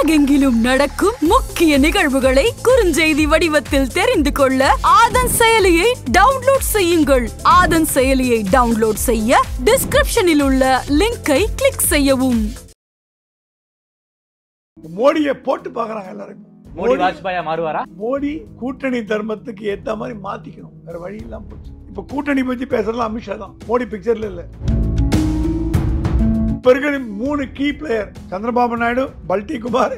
உலகெங்கிலும் நடக்கும் முக்கிய நிகழ்வுகளை குறுஞ்செய்தி வடிவத்தில் தெரிந்து கொள்ள ஆதன் செயலியை டவுன்லோட் செய்யுங்கள் ஆதன் செயலியை டவுன்லோட் செய்ய டிஸ்கிரிப்ஷனில் உள்ள லிங்கை கிளிக் செய்யவும் மோடியை போட்டு பாக்குறாங்க எல்லாரும் மோடி வாஜ்பாயா மாறுவாரா மோடி கூட்டணி தர்மத்துக்கு ஏத்த மாதிரி மாத்திக்கணும் வேற வழி இல்லாம போச்சு இப்ப கூட்டணி பத்தி பேசுறதுல அமித்ஷா தான் மோடி பிக்சர்ல இல்லை இப்போ இருக்கிற மூணு கீ பிளேயர் சந்திரபாபு நாயுடு பல்டி குமார்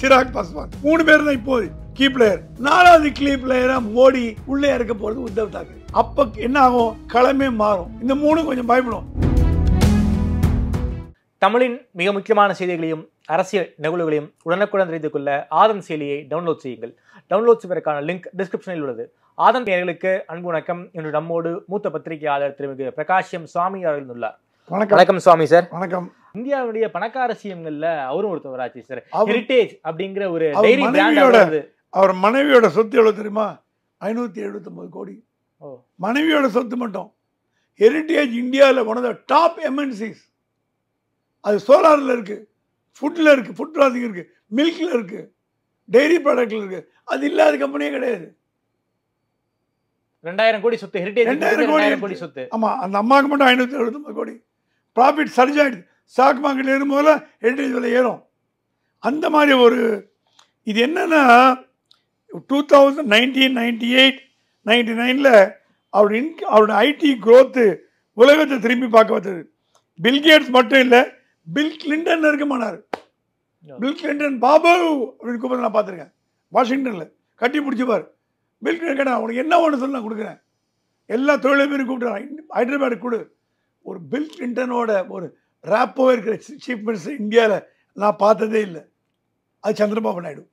சிராக் பாஸ்வான் மூணு பேர் தான் இப்போது கீ பிளேயர் நாலாவது கீ பிளேயராக மோடி உள்ளே இருக்க போகிறது உத்தவ் தாக்கரே அப்ப என்ன ஆகும் களமே மாறும் இந்த மூணும் கொஞ்சம் பயப்படும் தமிழின் மிக முக்கியமான செய்திகளையும் அரசியல் நிகழ்வுகளையும் உடனுக்குடன் தெரிந்து கொள்ள ஆதன் செயலியை டவுன்லோட் செய்யுங்கள் டவுன்லோட் செய்வதற்கான லிங்க் டிஸ்கிரிப்ஷனில் உள்ளது ஆதன் நேர்களுக்கு அன்பு வணக்கம் இன்று நம்மோடு மூத்த பத்திரிகையாளர் திருமிகு பிரகாஷம் சுவாமி அவர்கள் உள்ளார் வணக்கம் வணக்கம் சுவாமி சார் வணக்கம் இந்தியாவுடைய பணக்கார சிஎம்கள்ல அவரும் ஒருத்தவராச்சு சார் ஹெரிட்டேஜ் அப்படிங்கிற ஒரு டைரி அவர் மனைவியோட சொத்து எவ்வளவு தெரியுமா எழுபத்தி ஒன்பது கோடி மனைவியோட சொத்து மட்டும் ஹெரிட்டேஜ் இந்தியாவில் one of the top MNCs அது சோலாரில் இருக்குது ஃபுட்டில் இருக்குது ஃபுட் ப்ராசிங் இருக்குது மில்கில் இருக்குது டெய்ரி ப்ராடக்டில் இருக்குது அது இல்லாத கம்பெனியே கிடையாது ரெண்டாயிரம் கோடி சொத்து ஹெரிட்டேஜ் ரெண்டாயிரம் கோடி சொத்து ஆமாம் அந்த அம்மாவுக்கு மட்டும் ஐநூற்றி எழுபத்தொம்பது கோடி ப்ராஃபிட் சரிஞ்சாயிடுது ஸ்டாக் மார்க்கெட்டில் ஏறும்போதில் ஹெரிட்டேஜ் விலை ஏறும் அந்த மாதிரி ஒரு இது என்னென்னா two thousand nineteen ninety eight ninety நைனில் அவருடைய இன்க் அவருடைய ஐடி க்ரோத்து உலகத்தை திரும்பி பார்க்க வந்தது பில்கேட்ஸ் மட்டும் இல்லை பில் கிளின்டன் நெருக்கமானார் பில் கிளின்டன் பாபு அப்படின்னு கூப்பிட்டு நான் பார்த்துருக்கேன் வாஷிங்டனில் கட்டி பிடிச்சிப்பார் பில் கிளின்டன் உனக்கு என்ன ஒன்று சொல்லி நான் கொடுக்குறேன் எல்லா தொழிலதிபரும் கூப்பிட்டுறான் ஹைதராபாடு கொடு ஒரு பில் கிளின்டனோட ஒரு ரேப்போ இருக்கிற சீஃப் மினிஸ்டர் இந்தியாவில் நான் பார்த்ததே இல்லை அது சந்திரபாபு நாயுடு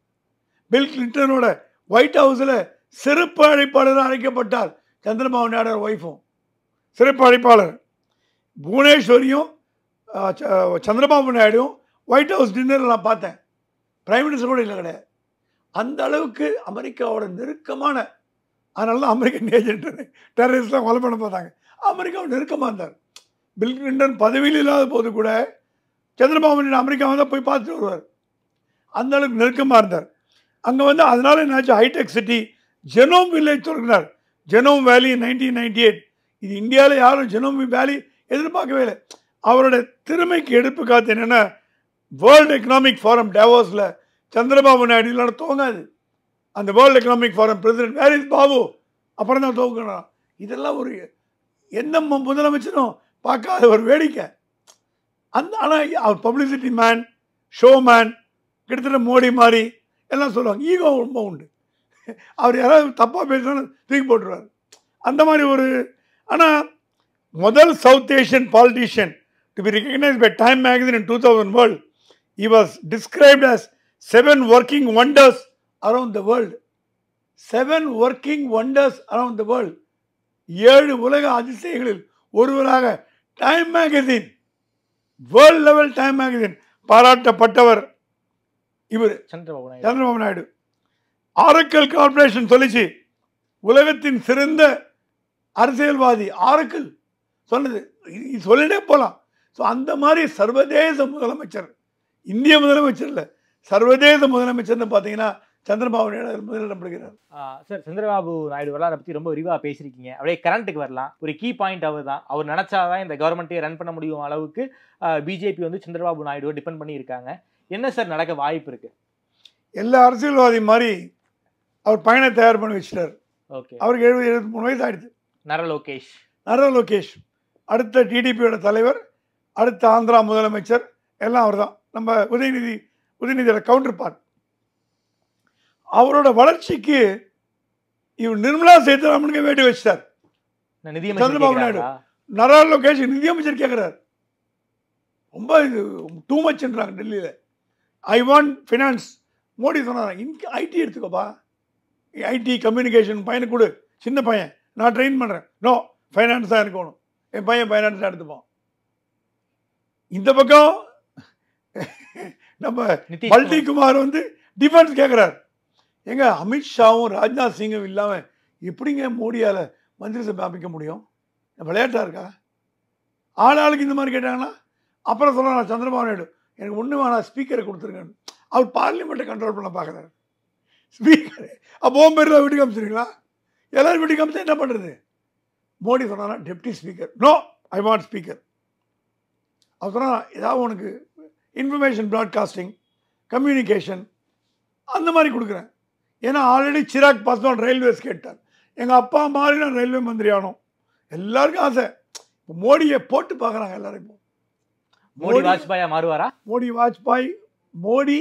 பில் கிளின்டனோட ஒயிட் ஹவுஸில் சிறப்பு அழைப்பாளர் அழைக்கப்பட்டார் சந்திரபாபு நாயுடு ஒய்ஃபும் சிறப்பு அழைப்பாளர் புவனேஸ்வரியும் சந்திரபாபு நாயுடும் ஒயிட் ஹவுஸ் டின்னர் நான் பார்த்தேன் பிரைம் மினிஸ்டர் கூட இல்லை கிடையாது அந்த அளவுக்கு அமெரிக்காவோட நெருக்கமான அதனால தான் அமெரிக்கன் ஏஜென்ட் டெரரிஸ்ட்லாம் கொலை பண்ண பார்த்தாங்க அமெரிக்காவோட நெருக்கமாக இருந்தார் பில் கிளின்டன் பதவியில் இல்லாத போது கூட சந்திரபாபு அமெரிக்காவை தான் போய் பார்த்துட்டு வருவார் அந்த அளவுக்கு நெருக்கமாக இருந்தார் அங்கே வந்து அதனால் என்னாச்சு ஹைடெக் சிட்டி ஜெனோம் வில்லேஜ் தொடங்கினார் genome valley nineteen ninety eight இது இந்தியாவில் யாரும் ஜெனோம் வேலி எதிர்பார்க்கவே இல்லை அவருடைய திறமைக்கு எடுப்பு காத்து என்னென்னா வேர்ல்டு எக்கனாமிக் ஃபாரம் டேவோஸில் சந்திரபாபு நாயுடு இல்லைனா தோங்காது அந்த வேர்ல்டு எக்கனாமிக் ஃபாரம் பிரசிடென்ட் வேலி பாபு அப்புறம் தான் தோங்கினா இதெல்லாம் ஒரு எந்த முதலமைச்சரும் பார்க்காத ஒரு வேடிக்கை அந்த ஆனால் அவர் பப்ளிசிட்டி மேன் ஷோ மேன் கிட்டத்தட்ட மோடி மாதிரி எல்லாம் சொல்லுவாங்க ஈகோ ரொம்ப உண்டு அவர் யாராவது தப்பாக பேசினாலும் தூக்கி போட்டுருவார் அந்த மாதிரி ஒரு ஆனால் முதல் South Asian politician to be recognised by Time magazine in two thousand world he was described as seven working wonders around the world seven working wonders around the world ஏழு உலக அதிசயங்களில் ஒருவராக Time magazine world level Time magazine பாராட்டப்பட்டவர் இவர் Chandrababu Chandrababu Naidu Oracle Corporation சொல்லிச்சு உலகத்தின் சிறந்த அரசியல்வாதி ஆரக்கல் சொன்னது சொல்லிட்டே போகலாம் ஸோ அந்த மாதிரி சர்வதேச முதலமைச்சர் இந்திய முதலமைச்சர் இல்லை சர்வதேச முதலமைச்சர்னு பார்த்தீங்கன்னா சந்திரபாபு நாயுடு முதலிடம் பெறுகிறார் சார் சந்திரபாபு நாயுடு வரலாறு பற்றி ரொம்ப விரிவாக பேசியிருக்கீங்க அப்படியே கரண்ட்டுக்கு வரலாம் ஒரு கீ பாயிண்ட் அவர் தான் அவர் நினச்சாதான் இந்த கவர்மெண்ட்டையே ரன் பண்ண முடியும் அளவுக்கு பிஜேபி வந்து சந்திரபாபு நாயுடுவை டிபெண்ட் பண்ணியிருக்காங்க என்ன சார் நடக்க வாய்ப்பு இருக்குது எல்லா அரசியல்வாதி மாதிரி அவர் பயணம் தயார் பண்ணி வச்சிட்டார் ஓகே அவருக்கு எழுபது எழுபத்தி மூணு வயசு ஆயிடுச்சு நர லோகேஷ் நர லோகேஷ் அடுத்த டிடிபியோட தலைவர் அடுத்த ஆந்திரா முதலமைச்சர் எல்லாம் அவர் தான் நம்ம உதயநிதி உதயநிதியோட கவுண்டர் பார்ட் அவரோட வளர்ச்சிக்கு இவர் நிர்மலா சீதாராமனுக்கு வேட்டி வச்சார் சந்திரபாபு நாயுடு நரா லோகேஷ் நிதியமைச்சர் கேட்கிறார் ரொம்ப இது டூ மச்ன்றாங்க டெல்லியில் ஐ வாண்ட் ஃபினான்ஸ் மோடி சொன்னாங்க இன் ஐடி எடுத்துக்கோப்பா ஐடி கம்யூனிகேஷன் பையனை கொடு சின்ன பையன் நான் ட்ரெயின் பண்ணுறேன் நோ ஃபைனான்ஸ் தான் இருக்கணும் என் பையன் ஃபைனான்ஸ் தான் எடுத்துப்பான் இந்த பக்கம் நம்ம பல்டி குமார் வந்து டிஃபென்ஸ் கேட்குறாரு ஏங்க அமித்ஷாவும் ராஜ்நாத் சிங்கும் இல்லாமல் எப்படிங்க மோடியால் மந்திரி சபை அமைக்க முடியும் விளையாட்டாக இருக்கா ஆள் ஆளுக்கு இந்த மாதிரி கேட்டாங்கன்னா அப்புறம் சொல்லலாம் சந்திரபாபு நாயுடு எனக்கு ஒன்று வேணா ஸ்பீக்கரை கொடுத்துருங்கன்னு அவர் பார்லிமெண்ட்டை கண்ட்ரோல் பண்ண பார்க்குறாரு ஸ்பீக்கர் அப்போ ஓம் வீட்டுக்கு அமைச்சிருங்களா எல்லோரும் வீட்டுக்கு அமைச்சா என்ன பண்ணுறது மோடி சொன்னா deputy speaker no I want speaker அவர் சொன்னால் ஏதாவது உனக்கு இன்ஃபர்மேஷன் ப்ராட்காஸ்டிங் கம்யூனிகேஷன் அந்த மாதிரி கொடுக்குறேன் ஏன்னா ஆல்ரெடி சிராக் பாஸ்வான் ரயில்வேஸ் கேட்டார் எங்கள் அப்பா மாதிரி நான் ரயில்வே மந்திரி ஆனோம் எல்லாருக்கும் ஆசை இப்போ மோடியை போட்டு பார்க்குறாங்க எல்லாரும் இப்போ மோடி வாஜ்பாயா மாறுவாரா மோடி வாஜ்பாய் மோடி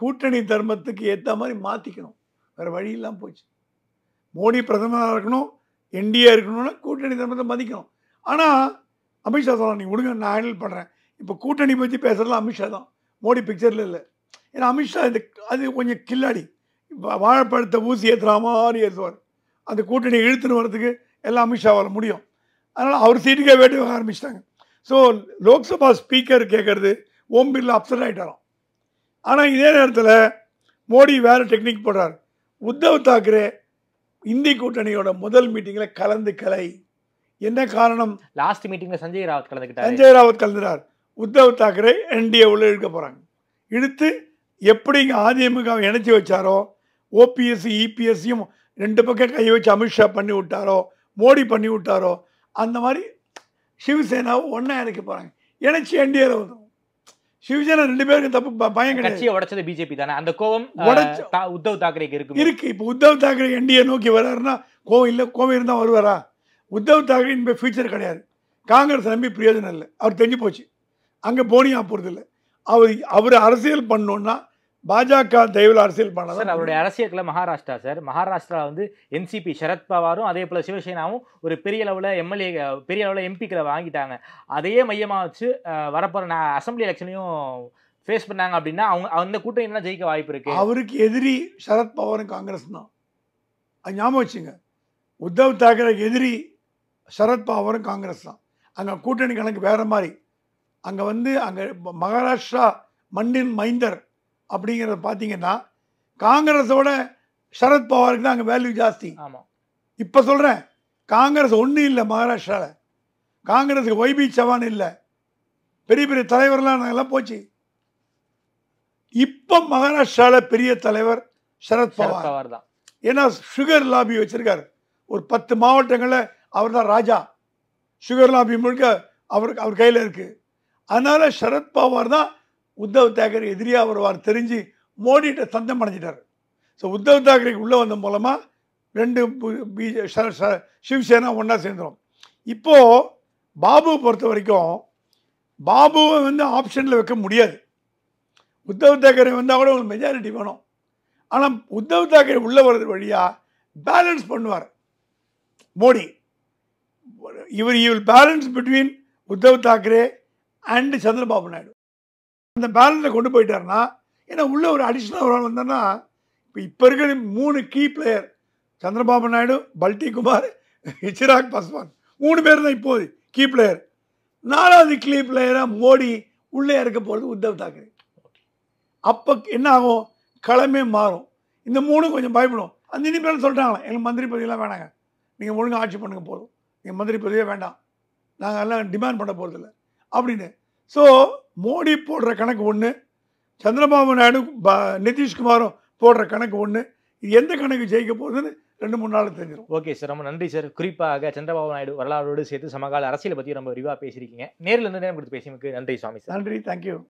கூட்டணி தர்மத்துக்கு ஏற்ற மாதிரி மாற்றிக்கணும் வேறு வழியெல்லாம் போச்சு மோடி பிரதமராக இருக்கணும் என்டிஏ இருக்கணும்னா கூட்டணி தர்மத்தை மதிக்கணும் ஆனால் அமித்ஷா சொல்லலாம் நீங்கள் விடுங்க நான் ஹேண்டில் பண்ணுறேன் இப்போ கூட்டணி பற்றி பேசுகிறதுலாம் அமித்ஷா தான் மோடி பிக்சரில் இல்லை ஏன்னா அமித்ஷா இந்த அது கொஞ்சம் கில்லாடி வாழைப்பழத்தை ஊசி ஏற்றுற மாதிரி ஏற்றுவார் அந்த கூட்டணி இழுத்துன்னு வரதுக்கு எல்லாம் அமித்ஷாவால் முடியும் அதனால் அவர் சீட்டுக்கே வேட்டு ஆரம்பிச்சிட்டாங்க ஸோ லோக்சபா ஸ்பீக்கர் கேட்குறது ஓம் பில்ல அப்செட் ஆகிட்டாராம் ஆனால் இதே நேரத்தில் மோடி வேறு டெக்னிக் போடுறார் உத்தவ் தாக்கரே இந்தி கூட்டணியோட முதல் மீட்டிங்கில் கலந்து கலை என்ன காரணம் லாஸ்ட் மீட்டிங்கில் சஞ்சய் ராவத் கலந்துக்கிட்டார் சஞ்சய் ராவத் கலந்துறார் உத்தவ் தாக்கரே என்டிஏ உள்ளே இழுக்க போகிறாங்க இழுத்து எப்படி இங்கே அதிமுக இணைச்சி வச்சாரோ ஓபிஎஸ் இபிஎஸ்சியும் e ரெண்டு பக்கம் கை வச்சு அமித்ஷா பண்ணி விட்டாரோ மோடி பண்ணி விட்டாரோ அந்த மாதிரி சிவசேனாவும் ஒன்றா இறக்க போகிறாங்க இணைச்சி என்டிஏல வந்துடும் சிவசேனா ரெண்டு பேருக்கும் தப்பு பயம் கிடையாது உடச்சது பிஜேபி தானே அந்த கோவம் உத்தவ் தாக்கரேக்கு இருக்கு இருக்கு இப்போ உத்தவ் தாக்கரே என்டிஏ நோக்கி வராருன்னா கோவம் இல்லை கோவம் இருந்தால் வருவாரா உத்தவ் தாக்கரே இனிமேல் ஃபியூச்சர் கிடையாது காங்கிரஸ் நம்பி பிரயோஜனம் இல்லை அவர் தெரிஞ்சு போச்சு அங்கே போனியா இல்லை அவர் அவர் அரசியல் பண்ணோன்னா பாஜக தெய்வில் அரசியல் பண்ணலாம் சார் அவருடைய அரசியலுக்குள்ள மகாராஷ்டிரா சார் மகாராஷ்டிரா வந்து என்சிபி சரத்பவாரும் அதே போல் சிவசேனாவும் ஒரு பெரிய அளவில் எம்எல்ஏ பெரிய அளவில் எம்பிக்களை வாங்கிட்டாங்க அதையே மையமாக வச்சு வரப்போகிற நான் அசம்பிளி எலெக்ஷனையும் ஃபேஸ் பண்ணாங்க அப்படின்னா அவங்க அந்த கூட்டணி என்ன ஜெயிக்க வாய்ப்பு இருக்குது அவருக்கு எதிரி சரத்பவாரும் காங்கிரஸ் தான் அது ஞாபகம் வச்சுங்க உத்தவ் தாக்கரேக்கு எதிரி சரத்பவாரும் காங்கிரஸ் தான் அங்கே கூட்டணி கணக்கு வேறு மாதிரி அங்கே வந்து அங்கே மகாராஷ்டிரா மண்ணின் மைந்தர் அப்படிங்கிறத பார்த்தீங்கன்னா காங்கிரஸோட சரத்பவாருக்கு தான் அங்கே வேல்யூ ஜாஸ்தி ஆமாம் இப்போ சொல்கிறேன் காங்கிரஸ் ஒன்றும் இல்லை மகாராஷ்டிராவில் காங்கிரஸுக்கு ஒய்பி சவான் இல்லை பெரிய பெரிய தலைவர்லாம் நாங்கள்லாம் போச்சு இப்போ மகாராஷ்டிராவில் பெரிய தலைவர் சரத்பவார் தான் ஏன்னா சுகர் லாபி வச்சுருக்காரு ஒரு பத்து மாவட்டங்களில் அவர் தான் ராஜா சுகர் லாபி முழுக்க அவருக்கு அவர் கையில் இருக்குது அதனால் சரத்பவார் தான் உத்தவ் தாக்கரே எதிரியாக வருவார் தெரிஞ்சு மோடிகிட்ட சந்தம் அடைஞ்சிட்டார் ஸோ உத்தவ் தாக்கரேக்கு உள்ளே வந்த மூலமாக ரெண்டு பிஜே சிவசேனா ஒன்றா சேர்ந்துடும் இப்போது பாபு பொறுத்த வரைக்கும் பாபுவை வந்து ஆப்ஷனில் வைக்க முடியாது உத்தவ் தாக்கரே வந்தால் கூட உங்களுக்கு மெஜாரிட்டி வேணும் ஆனால் உத்தவ் தாக்கரே உள்ளே வர்றது வழியாக பேலன்ஸ் பண்ணுவார் மோடி இவர் இவர் balance between Uddhav Thackeray and Chandrababu Naidu அந்த பேலன்ஸை கொண்டு போயிட்டாருன்னா ஏன்னா உள்ளே ஒரு அடிஷ்னல் ஒரு ஆள் வந்தோன்னா இப்போ இப்போ இருக்கிற மூணு கீ பிளேயர் சந்திரபாபு நாயுடு பல்டி குமார் சிராக் பாஸ்வான் மூணு பேர் தான் இப்போது கீ பிளேயர் நாலாவது கீ பிளேயராக மோடி உள்ளே இருக்க போகிறது உத்தவ் தாக்கரே அப்போ என்ன ஆகும் களமே மாறும் இந்த மூணும் கொஞ்சம் பயப்படும் அந்த இனிமேல் சொல்லிட்டாங்களே எங்களுக்கு மந்திரி பதவியெல்லாம் வேணாங்க நீங்கள் ஒழுங்காக ஆட்சி பண்ணுங்க போதும் நீங்கள் மந்திரி பதவியே வேண்டாம் நாங்கள் எல்லாம் டிமாண்ட் பண்ண போகிறதில்ல அப்படின்னு ஸோ மோடி போடுற கணக்கு ஒன்று சந்திரபாபு நாயுடு பா நிதிஷ்குமாரும் போடுற கணக்கு ஒன்று இது எந்த கணக்கு ஜெயிக்க போகுதுன்னு ரெண்டு மூணு நாள் தெரிஞ்சிடும் ஓகே சார் ரொம்ப நன்றி சார் குறிப்பாக சந்திரபாபு நாயுடு வரலாறோடு சேர்த்து சமகால அரசியலை பற்றி ரொம்ப விரிவாக பேசியிருக்கீங்க நேரில் இருந்து நேரம் கொடுத்து பேசியமைக்கு நன்றி சுவாமி சார் நன்றி தேங்க்யூ